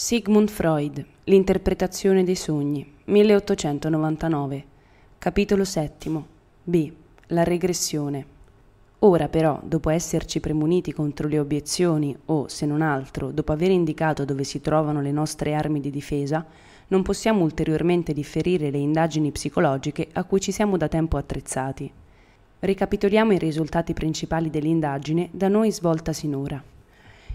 Sigmund Freud, L'interpretazione dei sogni, 1899, capitolo 7, B. La regressione. Ora però, dopo esserci premuniti contro le obiezioni o, se non altro, dopo aver indicato dove si trovano le nostre armi di difesa, non possiamo ulteriormente differire le indagini psicologiche a cui ci siamo da tempo attrezzati. Ricapitoliamo i risultati principali dell'indagine da noi svolta sinora.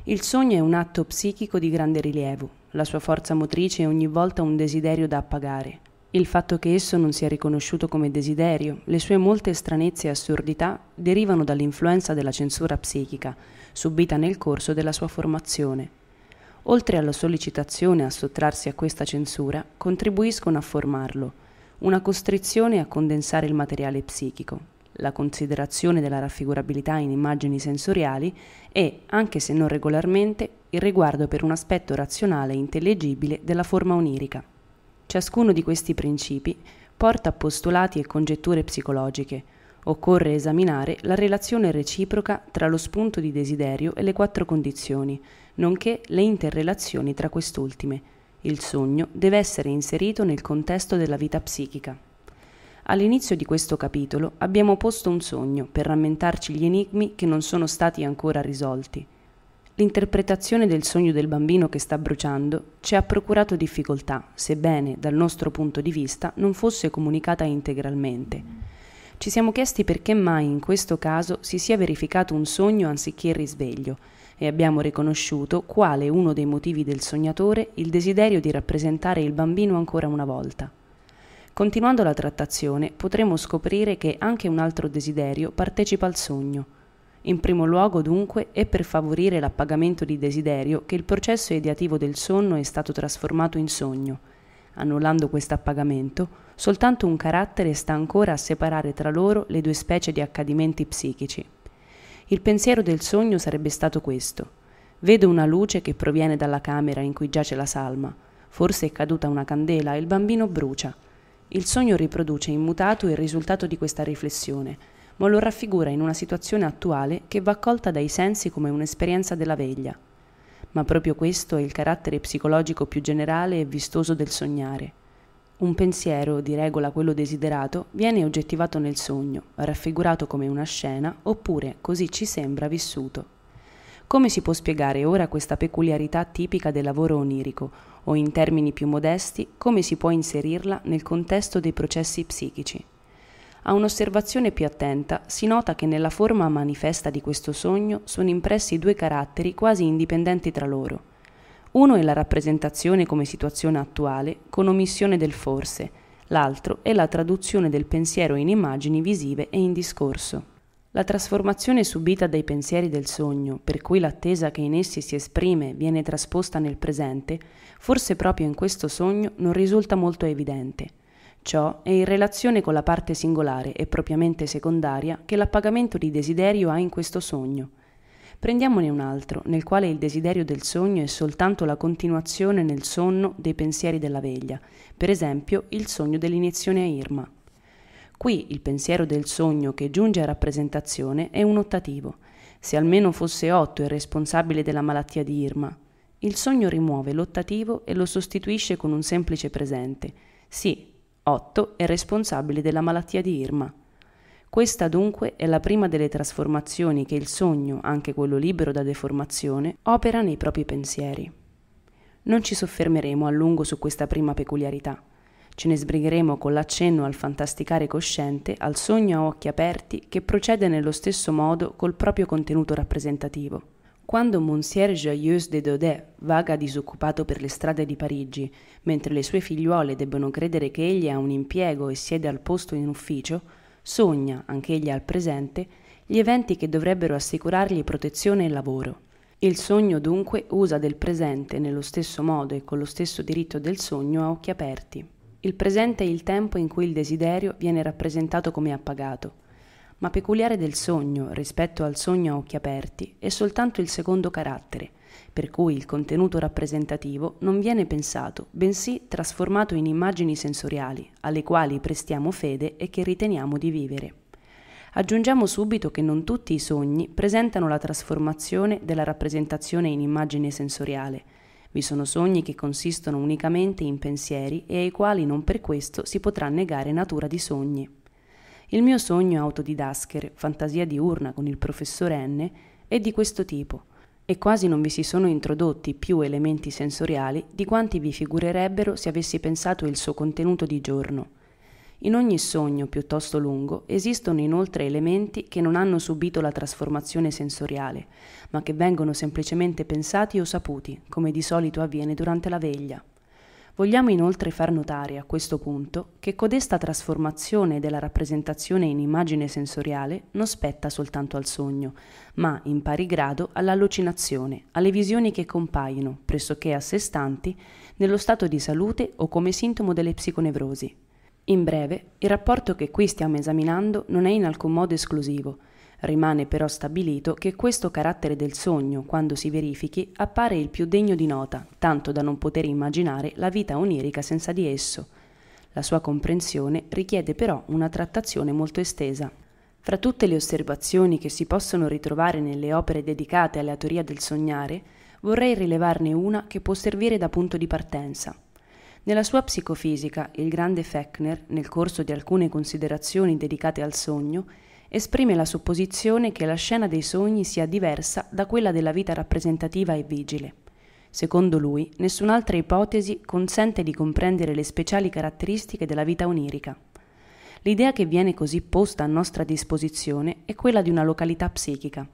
Il sogno è un atto psichico di grande rilievo, la sua forza motrice è ogni volta un desiderio da appagare. Il fatto che esso non sia riconosciuto come desiderio, le sue molte stranezze e assurdità derivano dall'influenza della censura psichica, subita nel corso della sua formazione. Oltre alla sollecitazione a sottrarsi a questa censura, contribuiscono a formarlo, una costrizione a condensare il materiale psichico, la considerazione della raffigurabilità in immagini sensoriali e, anche se non regolarmente, il riguardo per un aspetto razionale e intellegibile della forma onirica. Ciascuno di questi principi porta a postulati e congetture psicologiche. Occorre esaminare la relazione reciproca tra lo spunto di desiderio e le quattro condizioni, nonché le interrelazioni tra quest'ultime. Il sogno deve essere inserito nel contesto della vita psichica. All'inizio di questo capitolo abbiamo posto un sogno per rammentarci gli enigmi che non sono stati ancora risolti. L'interpretazione del sogno del bambino che sta bruciando ci ha procurato difficoltà, sebbene dal nostro punto di vista non fosse comunicata integralmente. Ci siamo chiesti perché mai in questo caso si sia verificato un sogno anziché il risveglio e abbiamo riconosciuto quale uno dei motivi del sognatore il desiderio di rappresentare il bambino ancora una volta. Continuando la trattazione potremo scoprire che anche un altro desiderio partecipa al sogno. In primo luogo, dunque, è per favorire l'appagamento di desiderio che il processo ideativo del sonno è stato trasformato in sogno. Annullando questo appagamento, soltanto un carattere sta ancora a separare tra loro le due specie di accadimenti psichici. Il pensiero del sogno sarebbe stato questo. Vedo una luce che proviene dalla camera in cui giace la salma. Forse è caduta una candela e il bambino brucia. Il sogno riproduce immutato il risultato di questa riflessione, ma lo raffigura in una situazione attuale che va accolta dai sensi come un'esperienza della veglia. Ma proprio questo è il carattere psicologico più generale e vistoso del sognare. Un pensiero, di regola quello desiderato, viene oggettivato nel sogno, raffigurato come una scena, oppure così ci sembra vissuto. Come si può spiegare ora questa peculiarità tipica del lavoro onirico o in termini più modesti come si può inserirla nel contesto dei processi psichici? A un'osservazione più attenta si nota che nella forma manifesta di questo sogno sono impressi due caratteri quasi indipendenti tra loro. Uno è la rappresentazione come situazione attuale, con omissione del forse, l'altro è la traduzione del pensiero in immagini visive e in discorso. La trasformazione subita dai pensieri del sogno, per cui l'attesa che in essi si esprime viene trasposta nel presente, forse proprio in questo sogno non risulta molto evidente. Ciò è in relazione con la parte singolare e propriamente secondaria che l'appagamento di desiderio ha in questo sogno. Prendiamone un altro, nel quale il desiderio del sogno è soltanto la continuazione nel sonno dei pensieri della veglia, per esempio il sogno dell'iniezione a Irma. Qui il pensiero del sogno che giunge a rappresentazione è un ottativo. Se almeno fosse Otto il responsabile della malattia di Irma, il sogno rimuove l'ottativo e lo sostituisce con un semplice presente. Sì, Otto è responsabile della malattia di Irma. Questa dunque è la prima delle trasformazioni che il sogno, anche quello libero da deformazione, opera nei propri pensieri. Non ci soffermeremo a lungo su questa prima peculiarità ce ne sbrigheremo con l'accenno al fantasticare cosciente, al sogno a occhi aperti che procede nello stesso modo col proprio contenuto rappresentativo. Quando Monsieur Joyeuse de Daudet vaga disoccupato per le strade di Parigi, mentre le sue figliuole debbono credere che egli ha un impiego e siede al posto in ufficio, sogna, anch'egli al presente, gli eventi che dovrebbero assicurargli protezione e lavoro. Il sogno dunque usa del presente nello stesso modo e con lo stesso diritto del sogno a occhi aperti. Il presente è il tempo in cui il desiderio viene rappresentato come appagato, ma peculiare del sogno rispetto al sogno a occhi aperti è soltanto il secondo carattere, per cui il contenuto rappresentativo non viene pensato, bensì trasformato in immagini sensoriali, alle quali prestiamo fede e che riteniamo di vivere. Aggiungiamo subito che non tutti i sogni presentano la trasformazione della rappresentazione in immagine sensoriale, vi sono sogni che consistono unicamente in pensieri e ai quali non per questo si potrà negare natura di sogni. Il mio sogno autodidaschere, fantasia diurna con il professore N, è di questo tipo e quasi non vi si sono introdotti più elementi sensoriali di quanti vi figurerebbero se avessi pensato il suo contenuto di giorno. In ogni sogno piuttosto lungo esistono inoltre elementi che non hanno subito la trasformazione sensoriale, ma che vengono semplicemente pensati o saputi, come di solito avviene durante la veglia. Vogliamo inoltre far notare a questo punto che codesta trasformazione della rappresentazione in immagine sensoriale non spetta soltanto al sogno, ma in pari grado all'allucinazione, alle visioni che compaiono, pressoché a sé stanti, nello stato di salute o come sintomo delle psiconevrosi. In breve, il rapporto che qui stiamo esaminando non è in alcun modo esclusivo, rimane però stabilito che questo carattere del sogno, quando si verifichi, appare il più degno di nota, tanto da non poter immaginare la vita onirica senza di esso. La sua comprensione richiede però una trattazione molto estesa. Fra tutte le osservazioni che si possono ritrovare nelle opere dedicate alla teoria del sognare, vorrei rilevarne una che può servire da punto di partenza. Nella sua psicofisica, il grande Fechner, nel corso di alcune considerazioni dedicate al sogno, esprime la supposizione che la scena dei sogni sia diversa da quella della vita rappresentativa e vigile. Secondo lui, nessun'altra ipotesi consente di comprendere le speciali caratteristiche della vita onirica. L'idea che viene così posta a nostra disposizione è quella di una località psichica,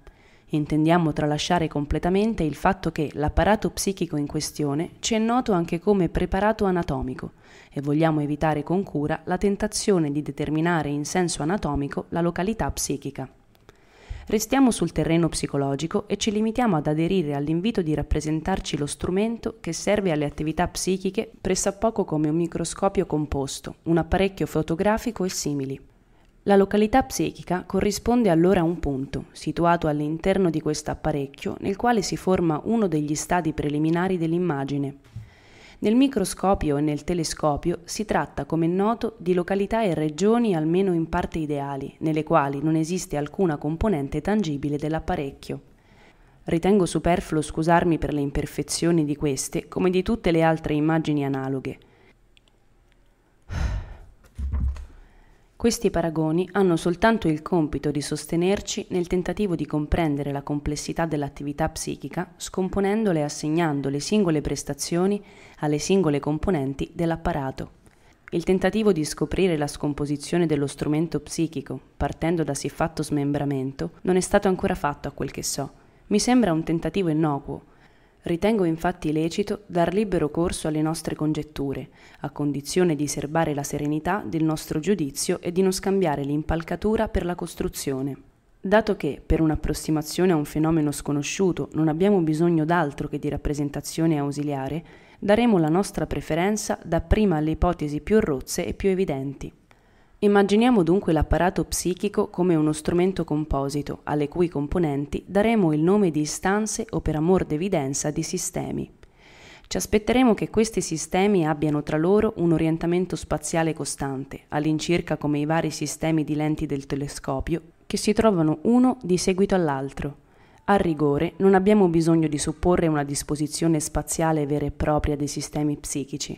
Intendiamo tralasciare completamente il fatto che l'apparato psichico in questione ci è noto anche come preparato anatomico e vogliamo evitare con cura la tentazione di determinare in senso anatomico la località psichica. Restiamo sul terreno psicologico e ci limitiamo ad aderire all'invito di rappresentarci lo strumento che serve alle attività psichiche pressappoco come un microscopio composto, un apparecchio fotografico e simili. La località psichica corrisponde allora a un punto, situato all'interno di questo apparecchio, nel quale si forma uno degli stadi preliminari dell'immagine. Nel microscopio e nel telescopio si tratta, come noto, di località e regioni almeno in parte ideali, nelle quali non esiste alcuna componente tangibile dell'apparecchio. Ritengo superfluo scusarmi per le imperfezioni di queste, come di tutte le altre immagini analoghe. Questi paragoni hanno soltanto il compito di sostenerci nel tentativo di comprendere la complessità dell'attività psichica, scomponendole e assegnando le singole prestazioni alle singole componenti dell'apparato. Il tentativo di scoprire la scomposizione dello strumento psichico, partendo da siffatto smembramento, non è stato ancora fatto a quel che so. Mi sembra un tentativo innocuo, Ritengo infatti lecito dar libero corso alle nostre congetture, a condizione di serbare la serenità del nostro giudizio e di non scambiare l'impalcatura per la costruzione. Dato che, per un'approssimazione a un fenomeno sconosciuto, non abbiamo bisogno d'altro che di rappresentazione ausiliare, daremo la nostra preferenza dapprima alle ipotesi più rozze e più evidenti. Immaginiamo dunque l'apparato psichico come uno strumento composito, alle cui componenti daremo il nome di istanze o per amor d'evidenza di sistemi. Ci aspetteremo che questi sistemi abbiano tra loro un orientamento spaziale costante, all'incirca come i vari sistemi di lenti del telescopio, che si trovano uno di seguito all'altro. A rigore non abbiamo bisogno di supporre una disposizione spaziale vera e propria dei sistemi psichici,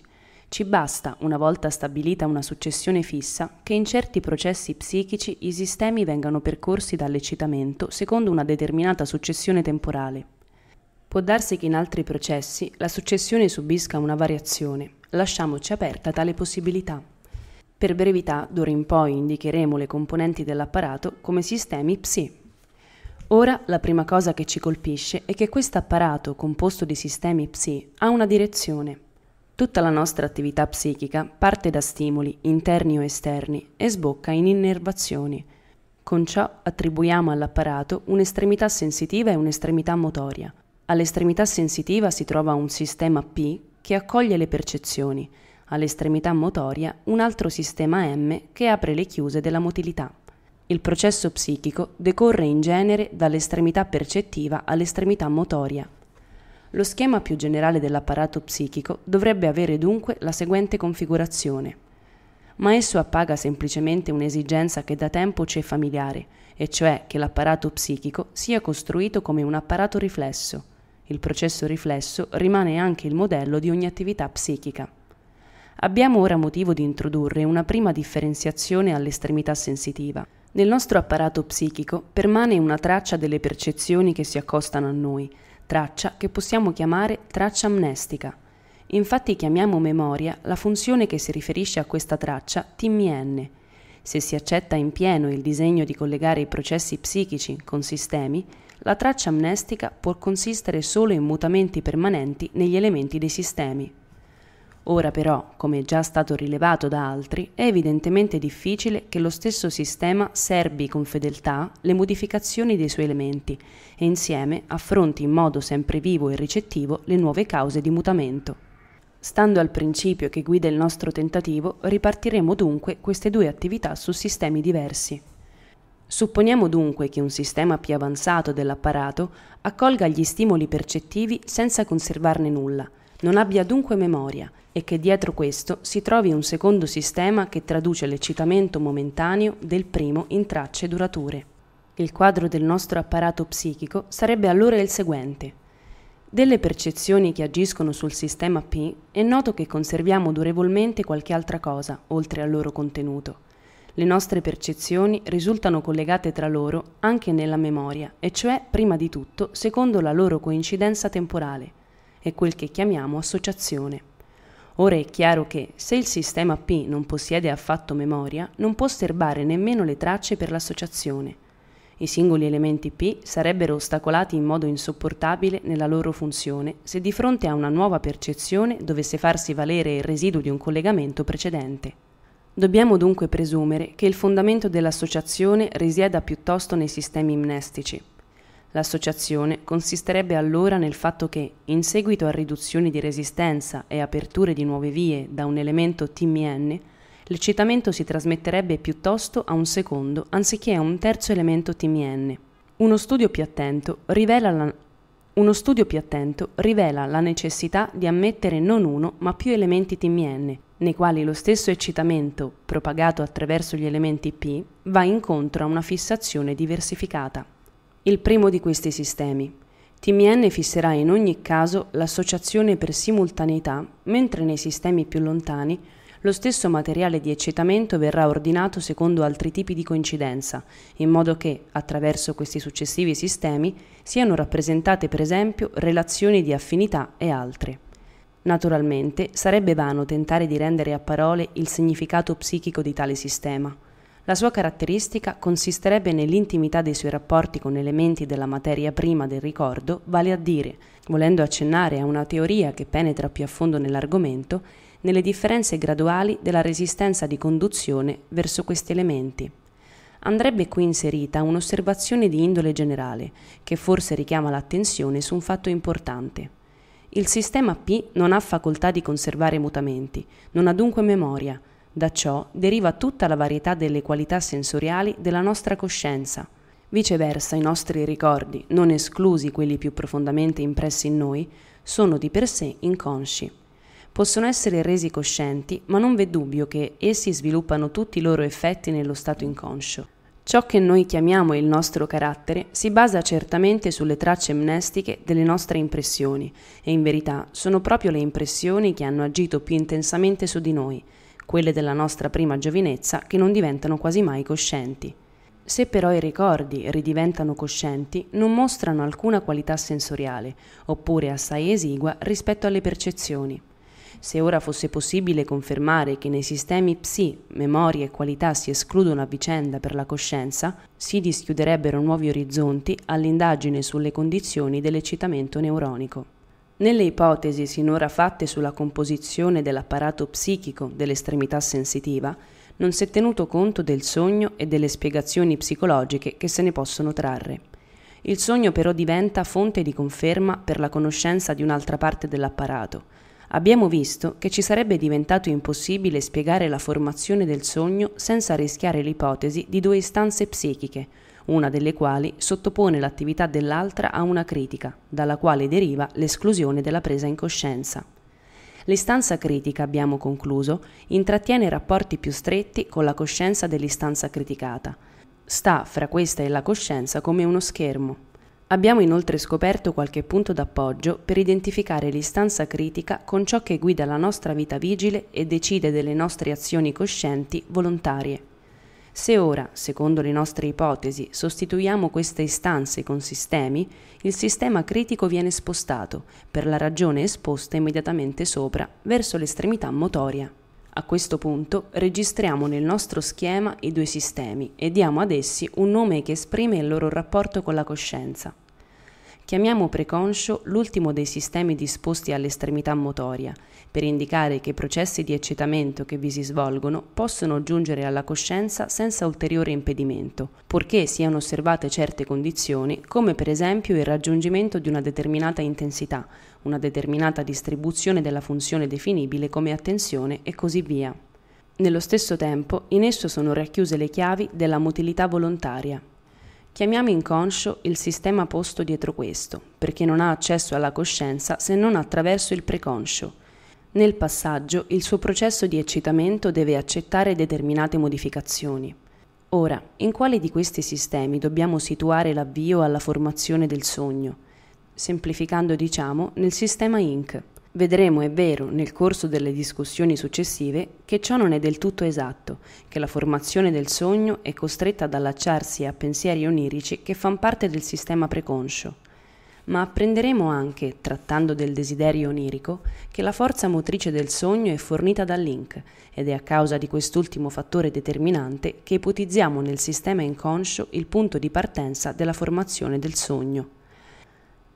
ci basta, una volta stabilita una successione fissa, che in certi processi psichici i sistemi vengano percorsi dall'eccitamento secondo una determinata successione temporale. Può darsi che in altri processi la successione subisca una variazione. Lasciamoci aperta tale possibilità. Per brevità, d'ora in poi indicheremo le componenti dell'apparato come sistemi psi. Ora la prima cosa che ci colpisce è che questo apparato, composto di sistemi psi, ha una direzione, Tutta la nostra attività psichica parte da stimoli interni o esterni e sbocca in innervazioni. Con ciò attribuiamo all'apparato un'estremità sensitiva e un'estremità motoria. All'estremità sensitiva si trova un sistema P che accoglie le percezioni, all'estremità motoria un altro sistema M che apre le chiuse della motilità. Il processo psichico decorre in genere dall'estremità percettiva all'estremità motoria lo schema più generale dell'apparato psichico dovrebbe avere dunque la seguente configurazione. Ma esso appaga semplicemente un'esigenza che da tempo ci è familiare, e cioè che l'apparato psichico sia costruito come un apparato riflesso. Il processo riflesso rimane anche il modello di ogni attività psichica. Abbiamo ora motivo di introdurre una prima differenziazione all'estremità sensitiva. Nel nostro apparato psichico permane una traccia delle percezioni che si accostano a noi, traccia che possiamo chiamare traccia amnestica. Infatti chiamiamo memoria la funzione che si riferisce a questa traccia TMN. Se si accetta in pieno il disegno di collegare i processi psichici con sistemi, la traccia amnestica può consistere solo in mutamenti permanenti negli elementi dei sistemi, Ora però, come già stato rilevato da altri, è evidentemente difficile che lo stesso sistema serbi con fedeltà le modificazioni dei suoi elementi e insieme affronti in modo sempre vivo e ricettivo le nuove cause di mutamento. Stando al principio che guida il nostro tentativo, ripartiremo dunque queste due attività su sistemi diversi. Supponiamo dunque che un sistema più avanzato dell'apparato accolga gli stimoli percettivi senza conservarne nulla – non abbia dunque memoria e che dietro questo si trovi un secondo sistema che traduce l'eccitamento momentaneo del primo in tracce durature. Il quadro del nostro apparato psichico sarebbe allora il seguente. Delle percezioni che agiscono sul sistema P è noto che conserviamo durevolmente qualche altra cosa, oltre al loro contenuto. Le nostre percezioni risultano collegate tra loro anche nella memoria, e cioè prima di tutto secondo la loro coincidenza temporale è quel che chiamiamo associazione. Ora è chiaro che, se il sistema P non possiede affatto memoria, non può serbare nemmeno le tracce per l'associazione. I singoli elementi P sarebbero ostacolati in modo insopportabile nella loro funzione se di fronte a una nuova percezione dovesse farsi valere il residuo di un collegamento precedente. Dobbiamo dunque presumere che il fondamento dell'associazione risieda piuttosto nei sistemi imnestici, L'associazione consisterebbe allora nel fatto che, in seguito a riduzioni di resistenza e aperture di nuove vie da un elemento TMN, l'eccitamento si trasmetterebbe piuttosto a un secondo anziché a un terzo elemento TMN. Uno studio più attento rivela la, attento rivela la necessità di ammettere non uno ma più elementi TMN, nei quali lo stesso eccitamento, propagato attraverso gli elementi P, va incontro a una fissazione diversificata il primo di questi sistemi. TMN fisserà in ogni caso l'associazione per simultaneità, mentre nei sistemi più lontani lo stesso materiale di eccitamento verrà ordinato secondo altri tipi di coincidenza, in modo che, attraverso questi successivi sistemi, siano rappresentate per esempio relazioni di affinità e altre. Naturalmente, sarebbe vano tentare di rendere a parole il significato psichico di tale sistema. La sua caratteristica consisterebbe nell'intimità dei suoi rapporti con elementi della materia prima del ricordo, vale a dire, volendo accennare a una teoria che penetra più a fondo nell'argomento, nelle differenze graduali della resistenza di conduzione verso questi elementi. Andrebbe qui inserita un'osservazione di indole generale, che forse richiama l'attenzione su un fatto importante. Il sistema P non ha facoltà di conservare mutamenti, non ha dunque memoria, da ciò deriva tutta la varietà delle qualità sensoriali della nostra coscienza. Viceversa, i nostri ricordi, non esclusi quelli più profondamente impressi in noi, sono di per sé inconsci. Possono essere resi coscienti, ma non v'è dubbio che essi sviluppano tutti i loro effetti nello stato inconscio. Ciò che noi chiamiamo il nostro carattere si basa certamente sulle tracce amnestiche delle nostre impressioni e in verità sono proprio le impressioni che hanno agito più intensamente su di noi, quelle della nostra prima giovinezza che non diventano quasi mai coscienti. Se però i ricordi ridiventano coscienti, non mostrano alcuna qualità sensoriale, oppure assai esigua rispetto alle percezioni. Se ora fosse possibile confermare che nei sistemi psi memoria e qualità si escludono a vicenda per la coscienza, si dischiuderebbero nuovi orizzonti all'indagine sulle condizioni dell'eccitamento neuronico. Nelle ipotesi sinora fatte sulla composizione dell'apparato psichico dell'estremità sensitiva, non si è tenuto conto del sogno e delle spiegazioni psicologiche che se ne possono trarre. Il sogno però diventa fonte di conferma per la conoscenza di un'altra parte dell'apparato. Abbiamo visto che ci sarebbe diventato impossibile spiegare la formazione del sogno senza rischiare l'ipotesi di due istanze psichiche, una delle quali sottopone l'attività dell'altra a una critica, dalla quale deriva l'esclusione della presa in coscienza. L'istanza critica, abbiamo concluso, intrattiene rapporti più stretti con la coscienza dell'istanza criticata. Sta fra questa e la coscienza come uno schermo. Abbiamo inoltre scoperto qualche punto d'appoggio per identificare l'istanza critica con ciò che guida la nostra vita vigile e decide delle nostre azioni coscienti volontarie. Se ora, secondo le nostre ipotesi, sostituiamo queste istanze con sistemi, il sistema critico viene spostato, per la ragione esposta immediatamente sopra, verso l'estremità motoria. A questo punto registriamo nel nostro schema i due sistemi e diamo ad essi un nome che esprime il loro rapporto con la coscienza chiamiamo preconscio l'ultimo dei sistemi disposti all'estremità motoria, per indicare che i processi di eccitamento che vi si svolgono possono giungere alla coscienza senza ulteriore impedimento, purché siano osservate certe condizioni, come per esempio il raggiungimento di una determinata intensità, una determinata distribuzione della funzione definibile come attenzione e così via. Nello stesso tempo, in esso sono racchiuse le chiavi della motilità volontaria, Chiamiamo inconscio il sistema posto dietro questo, perché non ha accesso alla coscienza se non attraverso il preconscio. Nel passaggio il suo processo di eccitamento deve accettare determinate modificazioni. Ora, in quale di questi sistemi dobbiamo situare l'avvio alla formazione del sogno? Semplificando diciamo nel sistema INC. Vedremo, è vero, nel corso delle discussioni successive, che ciò non è del tutto esatto, che la formazione del sogno è costretta ad allacciarsi a pensieri onirici che fanno parte del sistema preconscio. Ma apprenderemo anche, trattando del desiderio onirico, che la forza motrice del sogno è fornita dall'Inc ed è a causa di quest'ultimo fattore determinante che ipotizziamo nel sistema inconscio il punto di partenza della formazione del sogno.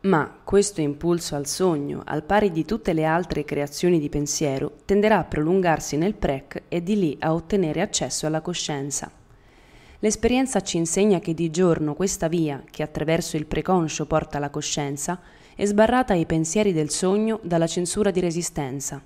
Ma questo impulso al sogno, al pari di tutte le altre creazioni di pensiero, tenderà a prolungarsi nel prec e di lì a ottenere accesso alla coscienza. L'esperienza ci insegna che di giorno questa via, che attraverso il preconscio porta alla coscienza, è sbarrata ai pensieri del sogno dalla censura di resistenza.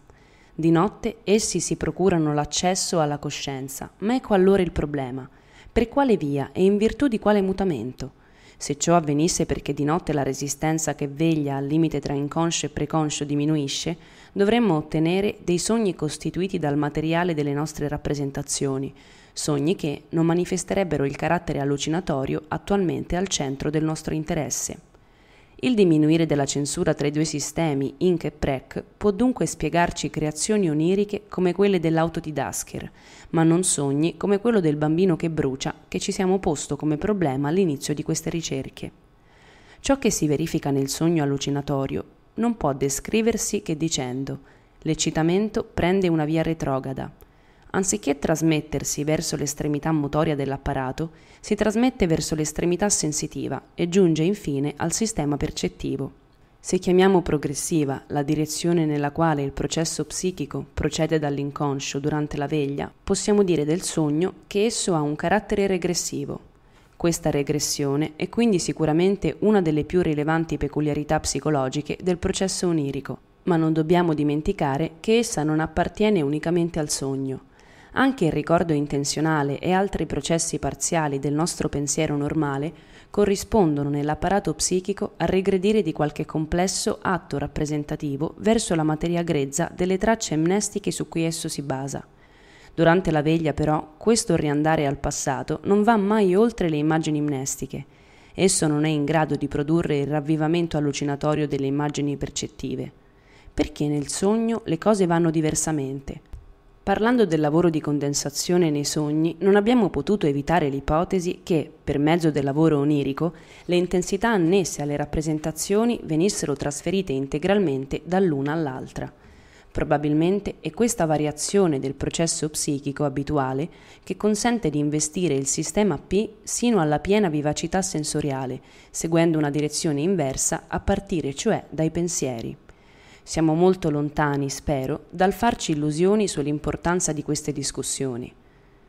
Di notte essi si procurano l'accesso alla coscienza, ma ecco allora il problema. Per quale via e in virtù di quale mutamento? Se ciò avvenisse perché di notte la resistenza che veglia al limite tra inconscio e preconscio diminuisce, dovremmo ottenere dei sogni costituiti dal materiale delle nostre rappresentazioni, sogni che non manifesterebbero il carattere allucinatorio attualmente al centro del nostro interesse. Il diminuire della censura tra i due sistemi, Inc e Prec, può dunque spiegarci creazioni oniriche come quelle dell'autodidasker, ma non sogni come quello del bambino che brucia che ci siamo posto come problema all'inizio di queste ricerche. Ciò che si verifica nel sogno allucinatorio non può descriversi che dicendo l'eccitamento prende una via retrograda. Anziché trasmettersi verso l'estremità motoria dell'apparato, si trasmette verso l'estremità sensitiva e giunge infine al sistema percettivo. Se chiamiamo progressiva la direzione nella quale il processo psichico procede dall'inconscio durante la veglia, possiamo dire del sogno che esso ha un carattere regressivo. Questa regressione è quindi sicuramente una delle più rilevanti peculiarità psicologiche del processo onirico, ma non dobbiamo dimenticare che essa non appartiene unicamente al sogno. Anche il ricordo intenzionale e altri processi parziali del nostro pensiero normale corrispondono nell'apparato psichico al regredire di qualche complesso atto rappresentativo verso la materia grezza delle tracce amnestiche su cui esso si basa. Durante la veglia, però, questo riandare al passato non va mai oltre le immagini amnestiche. Esso non è in grado di produrre il ravvivamento allucinatorio delle immagini percettive. Perché nel sogno le cose vanno diversamente. Parlando del lavoro di condensazione nei sogni, non abbiamo potuto evitare l'ipotesi che, per mezzo del lavoro onirico, le intensità annesse alle rappresentazioni venissero trasferite integralmente dall'una all'altra. Probabilmente è questa variazione del processo psichico abituale che consente di investire il sistema P sino alla piena vivacità sensoriale, seguendo una direzione inversa a partire cioè dai pensieri. Siamo molto lontani, spero, dal farci illusioni sull'importanza di queste discussioni.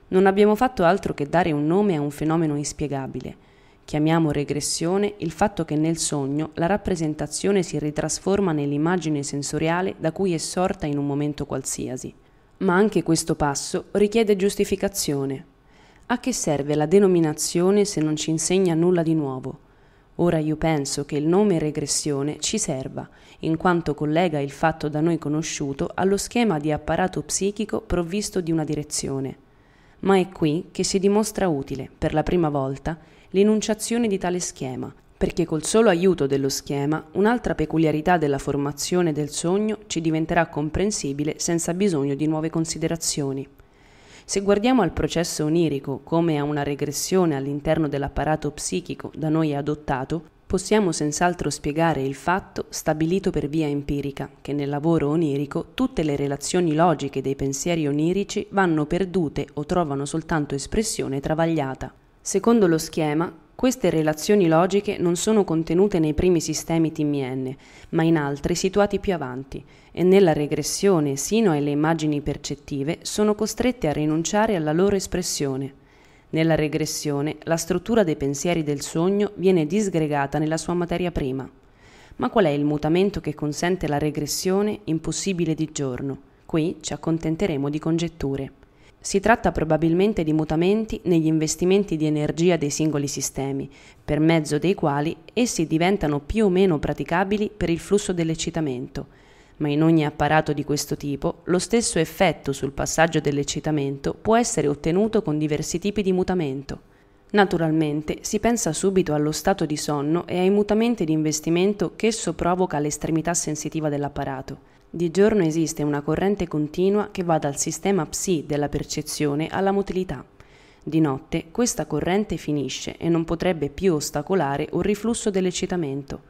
Non abbiamo fatto altro che dare un nome a un fenomeno inspiegabile. Chiamiamo regressione il fatto che nel sogno la rappresentazione si ritrasforma nell'immagine sensoriale da cui è sorta in un momento qualsiasi. Ma anche questo passo richiede giustificazione. A che serve la denominazione se non ci insegna nulla di nuovo? Ora io penso che il nome regressione ci serva, in quanto collega il fatto da noi conosciuto allo schema di apparato psichico provvisto di una direzione. Ma è qui che si dimostra utile, per la prima volta, l'enunciazione di tale schema, perché col solo aiuto dello schema un'altra peculiarità della formazione del sogno ci diventerà comprensibile senza bisogno di nuove considerazioni. Se guardiamo al processo onirico come a una regressione all'interno dell'apparato psichico da noi adottato, possiamo senz'altro spiegare il fatto stabilito per via empirica, che nel lavoro onirico tutte le relazioni logiche dei pensieri onirici vanno perdute o trovano soltanto espressione travagliata. Secondo lo schema, queste relazioni logiche non sono contenute nei primi sistemi TMN, ma in altri situati più avanti, e nella regressione sino alle immagini percettive sono costrette a rinunciare alla loro espressione. Nella regressione la struttura dei pensieri del sogno viene disgregata nella sua materia prima. Ma qual è il mutamento che consente la regressione impossibile di giorno? Qui ci accontenteremo di congetture. Si tratta probabilmente di mutamenti negli investimenti di energia dei singoli sistemi, per mezzo dei quali essi diventano più o meno praticabili per il flusso dell'eccitamento, ma in ogni apparato di questo tipo lo stesso effetto sul passaggio dell'eccitamento può essere ottenuto con diversi tipi di mutamento. Naturalmente si pensa subito allo stato di sonno e ai mutamenti di investimento che esso provoca all'estremità sensitiva dell'apparato, di giorno esiste una corrente continua che va dal sistema psi della percezione alla motilità. Di notte questa corrente finisce e non potrebbe più ostacolare un riflusso dell'eccitamento.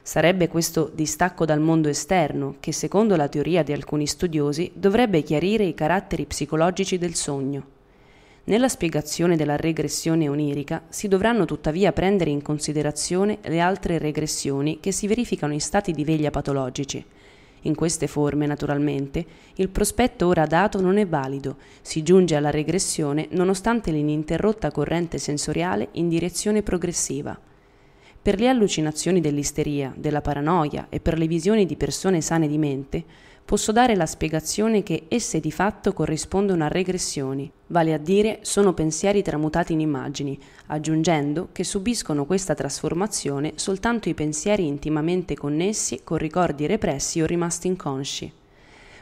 Sarebbe questo distacco dal mondo esterno che, secondo la teoria di alcuni studiosi, dovrebbe chiarire i caratteri psicologici del sogno. Nella spiegazione della regressione onirica si dovranno tuttavia prendere in considerazione le altre regressioni che si verificano in stati di veglia patologici, in queste forme, naturalmente, il prospetto ora dato non è valido, si giunge alla regressione nonostante l'ininterrotta corrente sensoriale in direzione progressiva. Per le allucinazioni dell'isteria, della paranoia e per le visioni di persone sane di mente, posso dare la spiegazione che esse di fatto corrispondono a regressioni, vale a dire sono pensieri tramutati in immagini, aggiungendo che subiscono questa trasformazione soltanto i pensieri intimamente connessi con ricordi repressi o rimasti inconsci.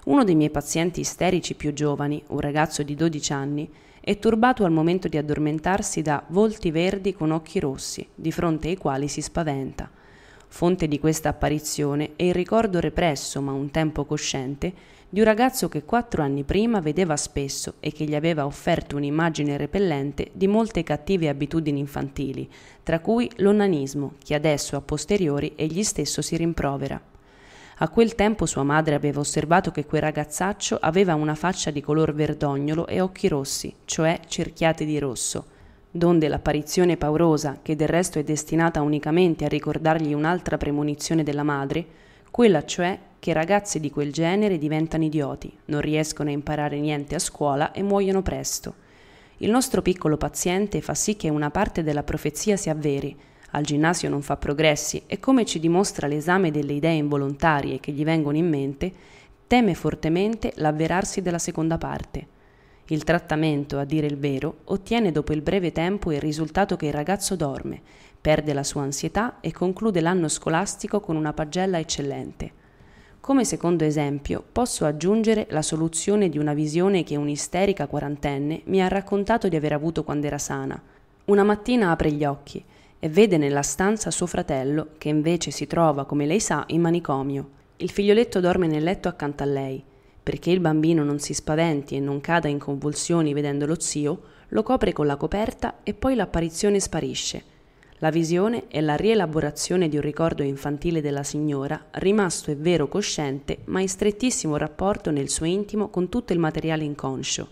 Uno dei miei pazienti isterici più giovani, un ragazzo di 12 anni, è turbato al momento di addormentarsi da volti verdi con occhi rossi, di fronte ai quali si spaventa Fonte di questa apparizione è il ricordo represso, ma un tempo cosciente, di un ragazzo che quattro anni prima vedeva spesso e che gli aveva offerto un'immagine repellente di molte cattive abitudini infantili, tra cui l'onanismo, che adesso a posteriori egli stesso si rimprovera. A quel tempo sua madre aveva osservato che quel ragazzaccio aveva una faccia di color verdognolo e occhi rossi, cioè cerchiati di rosso donde l'apparizione paurosa, che del resto è destinata unicamente a ricordargli un'altra premonizione della madre, quella cioè che ragazze di quel genere diventano idioti, non riescono a imparare niente a scuola e muoiono presto. Il nostro piccolo paziente fa sì che una parte della profezia si avveri, al ginnasio non fa progressi e come ci dimostra l'esame delle idee involontarie che gli vengono in mente, teme fortemente l'avverarsi della seconda parte. Il trattamento, a dire il vero, ottiene dopo il breve tempo il risultato che il ragazzo dorme, perde la sua ansietà e conclude l'anno scolastico con una pagella eccellente. Come secondo esempio posso aggiungere la soluzione di una visione che un'isterica quarantenne mi ha raccontato di aver avuto quando era sana. Una mattina apre gli occhi e vede nella stanza suo fratello, che invece si trova, come lei sa, in manicomio. Il figlioletto dorme nel letto accanto a lei. Perché il bambino non si spaventi e non cada in convulsioni vedendo lo zio, lo copre con la coperta e poi l'apparizione sparisce. La visione è la rielaborazione di un ricordo infantile della signora, rimasto è vero cosciente, ma in strettissimo rapporto nel suo intimo con tutto il materiale inconscio.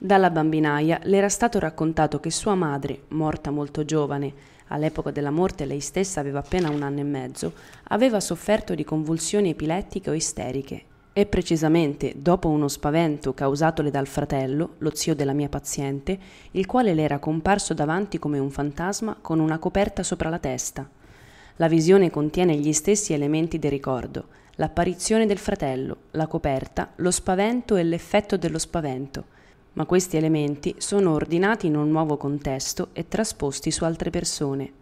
Dalla bambinaia le era stato raccontato che sua madre, morta molto giovane, all'epoca della morte lei stessa aveva appena un anno e mezzo, aveva sofferto di convulsioni epilettiche o isteriche e precisamente dopo uno spavento causatole dal fratello, lo zio della mia paziente, il quale le era comparso davanti come un fantasma con una coperta sopra la testa. La visione contiene gli stessi elementi del ricordo, l'apparizione del fratello, la coperta, lo spavento e l'effetto dello spavento, ma questi elementi sono ordinati in un nuovo contesto e trasposti su altre persone,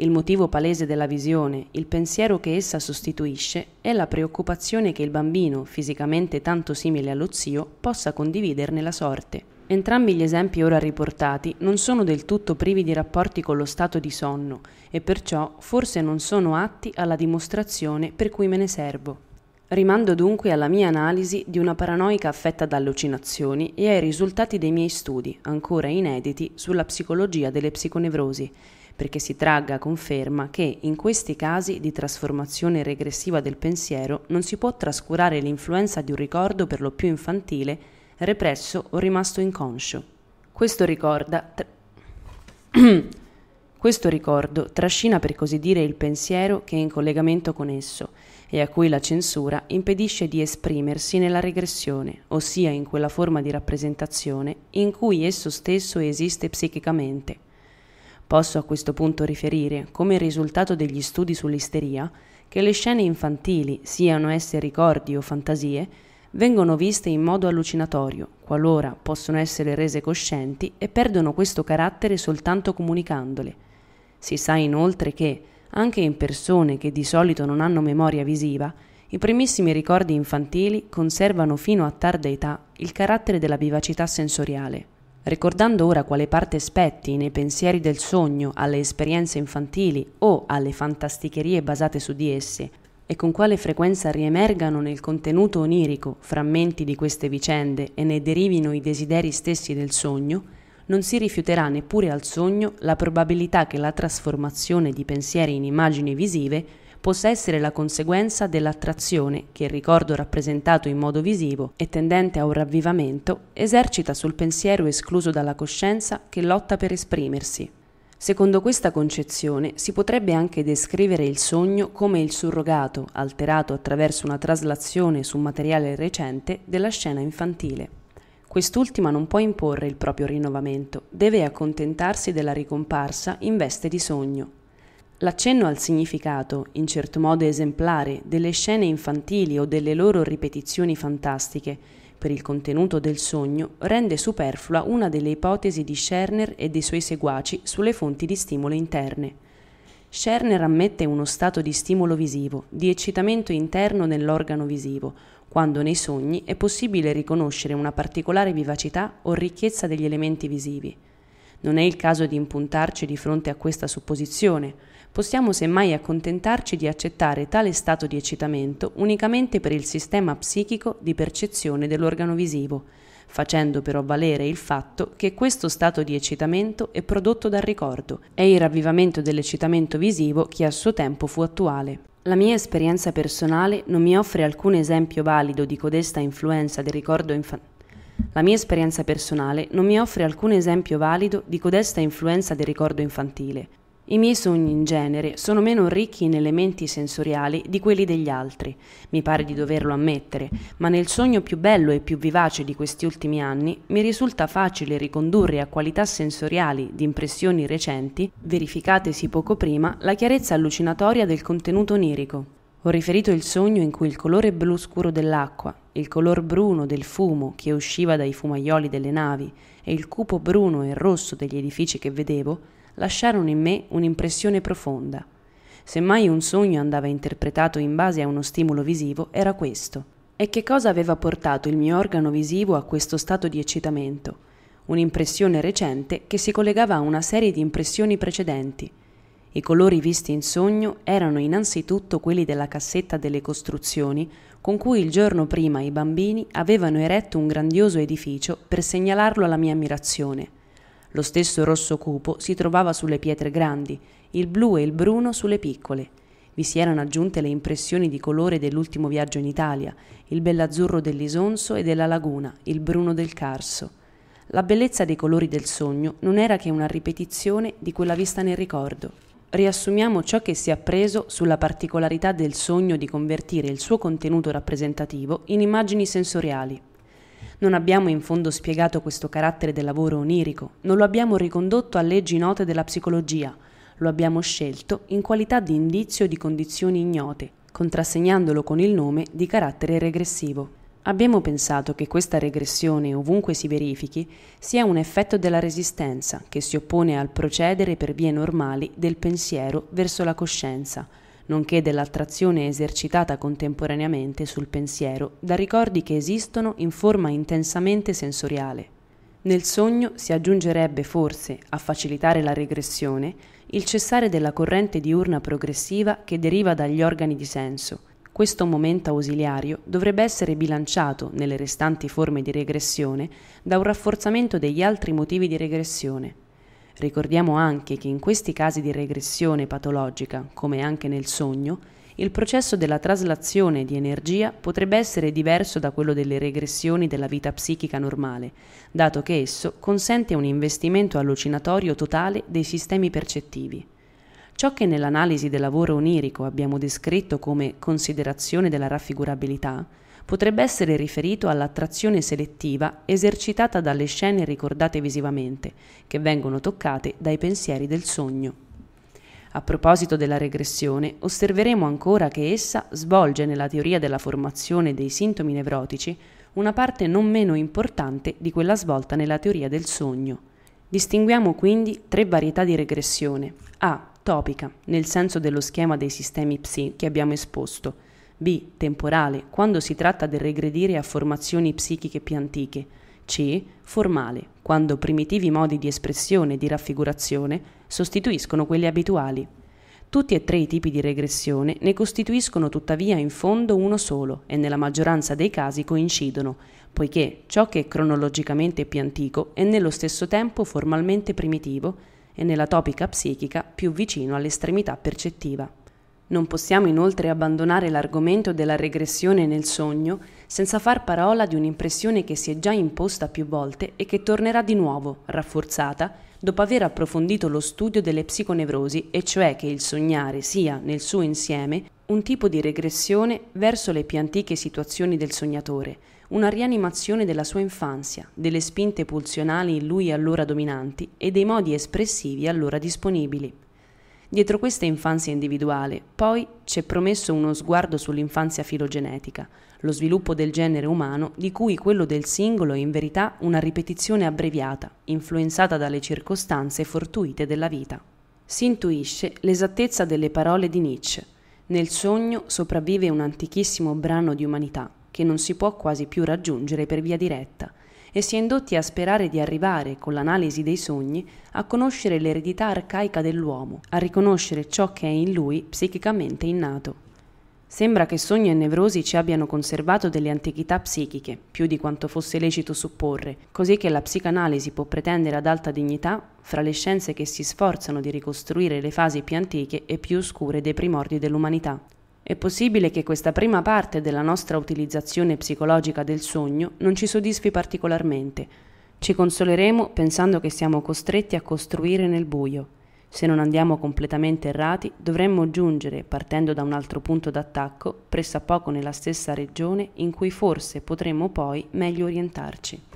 il motivo palese della visione, il pensiero che essa sostituisce, è la preoccupazione che il bambino, fisicamente tanto simile allo zio, possa condividerne la sorte. Entrambi gli esempi ora riportati non sono del tutto privi di rapporti con lo stato di sonno e perciò forse non sono atti alla dimostrazione per cui me ne servo. Rimando dunque alla mia analisi di una paranoica affetta da allucinazioni e ai risultati dei miei studi, ancora inediti, sulla psicologia delle psiconevrosi, perché si tragga conferma che in questi casi di trasformazione regressiva del pensiero non si può trascurare l'influenza di un ricordo per lo più infantile, represso o rimasto inconscio. Questo, ricorda, tra... Questo ricordo trascina per così dire il pensiero che è in collegamento con esso e a cui la censura impedisce di esprimersi nella regressione, ossia in quella forma di rappresentazione in cui esso stesso esiste psichicamente. Posso a questo punto riferire, come risultato degli studi sull'isteria, che le scene infantili, siano esse ricordi o fantasie, vengono viste in modo allucinatorio, qualora possono essere rese coscienti e perdono questo carattere soltanto comunicandole. Si sa inoltre che, anche in persone che di solito non hanno memoria visiva, i primissimi ricordi infantili conservano fino a tarda età il carattere della vivacità sensoriale. Ricordando ora quale parte spetti nei pensieri del sogno alle esperienze infantili o alle fantasticherie basate su di esse, e con quale frequenza riemergano nel contenuto onirico frammenti di queste vicende e ne derivino i desideri stessi del sogno, non si rifiuterà neppure al sogno la probabilità che la trasformazione di pensieri in immagini visive possa essere la conseguenza dell'attrazione che il ricordo rappresentato in modo visivo e tendente a un ravvivamento esercita sul pensiero escluso dalla coscienza che lotta per esprimersi. Secondo questa concezione si potrebbe anche descrivere il sogno come il surrogato, alterato attraverso una traslazione su materiale recente, della scena infantile. Quest'ultima non può imporre il proprio rinnovamento, deve accontentarsi della ricomparsa in veste di sogno. L'accenno al significato, in certo modo esemplare, delle scene infantili o delle loro ripetizioni fantastiche per il contenuto del sogno rende superflua una delle ipotesi di Scherner e dei suoi seguaci sulle fonti di stimolo interne. Scherner ammette uno stato di stimolo visivo, di eccitamento interno nell'organo visivo, quando nei sogni è possibile riconoscere una particolare vivacità o ricchezza degli elementi visivi. Non è il caso di impuntarci di fronte a questa supposizione, possiamo semmai accontentarci di accettare tale stato di eccitamento unicamente per il sistema psichico di percezione dell'organo visivo, facendo però valere il fatto che questo stato di eccitamento è prodotto dal ricordo è il ravvivamento dell'eccitamento visivo che a suo tempo fu attuale. La mia esperienza personale non mi offre alcun esempio valido di codesta influenza del ricordo infantile. La mia esperienza personale non mi offre alcun esempio valido di codesta influenza del ricordo infantile, i miei sogni in genere sono meno ricchi in elementi sensoriali di quelli degli altri, mi pare di doverlo ammettere, ma nel sogno più bello e più vivace di questi ultimi anni mi risulta facile ricondurre a qualità sensoriali di impressioni recenti, verificatesi poco prima, la chiarezza allucinatoria del contenuto onirico. Ho riferito il sogno in cui il colore blu scuro dell'acqua, il color bruno del fumo che usciva dai fumaioli delle navi e il cupo bruno e rosso degli edifici che vedevo lasciarono in me un'impressione profonda. Se mai un sogno andava interpretato in base a uno stimolo visivo, era questo. E che cosa aveva portato il mio organo visivo a questo stato di eccitamento? Un'impressione recente che si collegava a una serie di impressioni precedenti. I colori visti in sogno erano innanzitutto quelli della cassetta delle costruzioni con cui il giorno prima i bambini avevano eretto un grandioso edificio per segnalarlo alla mia ammirazione. Lo stesso rosso cupo si trovava sulle pietre grandi, il blu e il bruno sulle piccole. Vi si erano aggiunte le impressioni di colore dell'ultimo viaggio in Italia, il bell'azzurro dell'Isonso e della laguna, il bruno del Carso. La bellezza dei colori del sogno non era che una ripetizione di quella vista nel ricordo riassumiamo ciò che si è appreso sulla particolarità del sogno di convertire il suo contenuto rappresentativo in immagini sensoriali. Non abbiamo in fondo spiegato questo carattere del lavoro onirico, non lo abbiamo ricondotto a leggi note della psicologia, lo abbiamo scelto in qualità di indizio di condizioni ignote, contrassegnandolo con il nome di carattere regressivo. Abbiamo pensato che questa regressione, ovunque si verifichi, sia un effetto della resistenza che si oppone al procedere per vie normali del pensiero verso la coscienza, nonché dell'attrazione esercitata contemporaneamente sul pensiero da ricordi che esistono in forma intensamente sensoriale. Nel sogno si aggiungerebbe forse, a facilitare la regressione, il cessare della corrente diurna progressiva che deriva dagli organi di senso. Questo momento ausiliario dovrebbe essere bilanciato, nelle restanti forme di regressione, da un rafforzamento degli altri motivi di regressione. Ricordiamo anche che in questi casi di regressione patologica, come anche nel sogno, il processo della traslazione di energia potrebbe essere diverso da quello delle regressioni della vita psichica normale, dato che esso consente un investimento allucinatorio totale dei sistemi percettivi. Ciò che nell'analisi del lavoro onirico abbiamo descritto come considerazione della raffigurabilità potrebbe essere riferito all'attrazione selettiva esercitata dalle scene ricordate visivamente, che vengono toccate dai pensieri del sogno. A proposito della regressione, osserveremo ancora che essa svolge nella teoria della formazione dei sintomi nevrotici una parte non meno importante di quella svolta nella teoria del sogno. Distinguiamo quindi tre varietà di regressione. A. Topica, nel senso dello schema dei sistemi psi che abbiamo esposto, B. Temporale, quando si tratta del regredire a formazioni psichiche più antiche. C. Formale, quando primitivi modi di espressione e di raffigurazione sostituiscono quelli abituali. Tutti e tre i tipi di regressione ne costituiscono tuttavia in fondo uno solo e nella maggioranza dei casi coincidono, poiché ciò che è cronologicamente più antico è nello stesso tempo formalmente primitivo e nella topica psichica più vicino all'estremità percettiva. Non possiamo inoltre abbandonare l'argomento della regressione nel sogno senza far parola di un'impressione che si è già imposta più volte e che tornerà di nuovo, rafforzata, dopo aver approfondito lo studio delle psiconevrosi, e cioè che il sognare sia, nel suo insieme, un tipo di regressione verso le più antiche situazioni del sognatore, una rianimazione della sua infanzia, delle spinte pulsionali in lui allora dominanti e dei modi espressivi allora disponibili. Dietro questa infanzia individuale, poi, c'è promesso uno sguardo sull'infanzia filogenetica, lo sviluppo del genere umano di cui quello del singolo è in verità una ripetizione abbreviata, influenzata dalle circostanze fortuite della vita. Si intuisce l'esattezza delle parole di Nietzsche. Nel sogno sopravvive un antichissimo brano di umanità che non si può quasi più raggiungere per via diretta, e si è indotti a sperare di arrivare, con l'analisi dei sogni, a conoscere l'eredità arcaica dell'uomo, a riconoscere ciò che è in lui psichicamente innato. Sembra che sogni e nevrosi ci abbiano conservato delle antichità psichiche, più di quanto fosse lecito supporre, così che la psicanalisi può pretendere ad alta dignità fra le scienze che si sforzano di ricostruire le fasi più antiche e più oscure dei primordi dell'umanità. È possibile che questa prima parte della nostra utilizzazione psicologica del sogno non ci soddisfi particolarmente. Ci consoleremo pensando che siamo costretti a costruire nel buio. Se non andiamo completamente errati, dovremmo giungere, partendo da un altro punto d'attacco, pressappoco nella stessa regione in cui forse potremmo poi meglio orientarci.